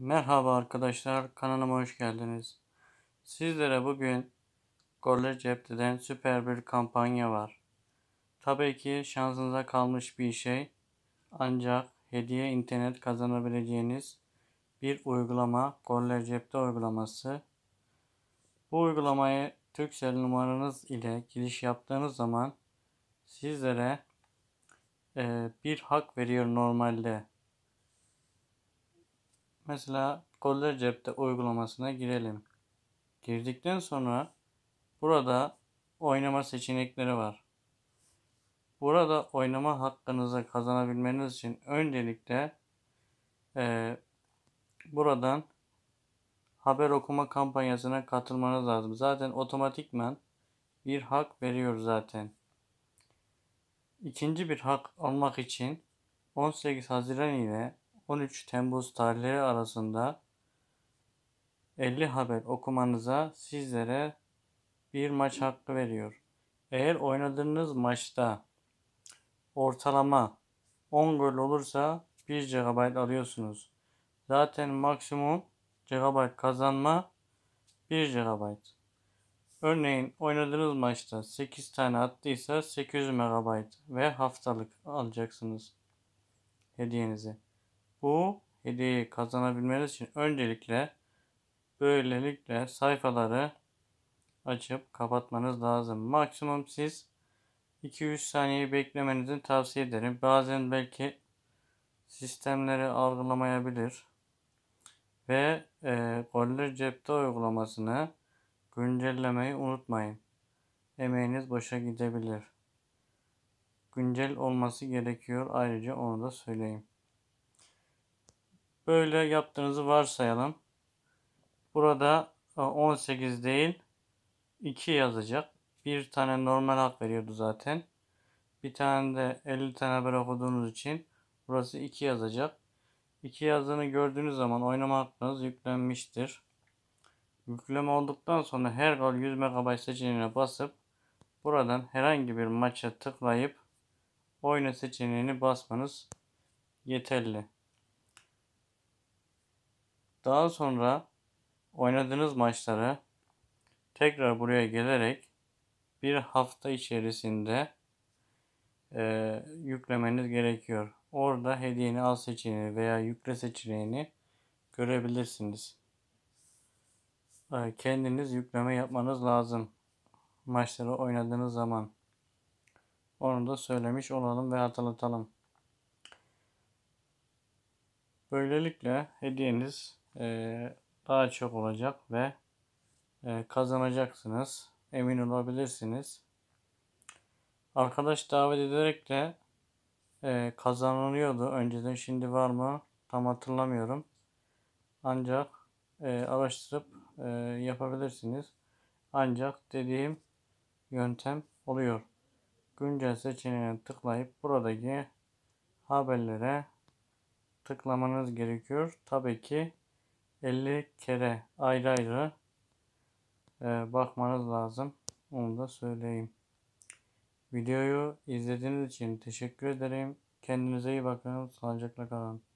Merhaba arkadaşlar kanalıma hoş geldiniz. Sizlere bugün Goller Cepte'den süper bir kampanya var. Tabii ki şansınıza kalmış bir şey. Ancak hediye internet kazanabileceğiniz bir uygulama Goller Cepte uygulaması. Bu uygulamayı Türkcell numaranız ile giriş yaptığınız zaman sizlere e, bir hak veriyor normalde Mesela Koller Cep'te uygulamasına girelim. Girdikten sonra burada oynama seçenekleri var. Burada oynama hakkınızı kazanabilmeniz için öncelikle e, buradan haber okuma kampanyasına katılmanız lazım. Zaten otomatikman bir hak veriyor zaten. İkinci bir hak almak için 18 Haziran ile 13 Temmuz tarihleri arasında 50 haber okumanıza sizlere bir maç hakkı veriyor. Eğer oynadığınız maçta ortalama 10 gol olursa 1 GB alıyorsunuz. Zaten maksimum GB kazanma 1 GB. Örneğin oynadığınız maçta 8 tane attıysa 800 MB ve haftalık alacaksınız hediyenizi. Bu hediyeyi kazanabilmeniz için öncelikle böylelikle sayfaları açıp kapatmanız lazım. Maksimum siz 2-3 saniye beklemenizi tavsiye ederim. Bazen belki sistemleri algılamayabilir ve e, Goller Cepte uygulamasını güncellemeyi unutmayın. Emeğiniz boşa gidebilir. Güncel olması gerekiyor. Ayrıca onu da söyleyeyim. Böyle yaptığınızı varsayalım. Burada 18 e, değil 2 yazacak. Bir tane normal hak veriyordu zaten. Bir tane de 50 tane böyle okuduğunuz için burası 2 yazacak. 2 yazdığını gördüğünüz zaman oynama hakkınız yüklenmiştir. Yükleme olduktan sonra her gol 100 MB seçeneğine basıp buradan herhangi bir maça tıklayıp oyna seçeneğini basmanız yeterli. Daha sonra oynadığınız maçları tekrar buraya gelerek bir hafta içerisinde e, yüklemeniz gerekiyor. Orada hediyeni al seçeneğini veya yükle seçeneğini görebilirsiniz. E, kendiniz yükleme yapmanız lazım maçları oynadığınız zaman. Onu da söylemiş olalım ve hatırlatalım. Böylelikle hediyeniz ee, daha çok olacak ve e, kazanacaksınız. Emin olabilirsiniz. Arkadaş davet ederek de e, kazanılıyordu önceden. Şimdi var mı tam hatırlamıyorum. Ancak e, araştırıp yapabilirsiniz. Ancak dediğim yöntem oluyor. Güncel seçeneğine tıklayıp buradaki haberlere tıklamanız gerekiyor. Tabii ki 50 kere ayrı ayrı e, bakmanız lazım. Onu da söyleyeyim. Videoyu izlediğiniz için teşekkür ederim. Kendinize iyi bakın. Sağlıcakla kalın.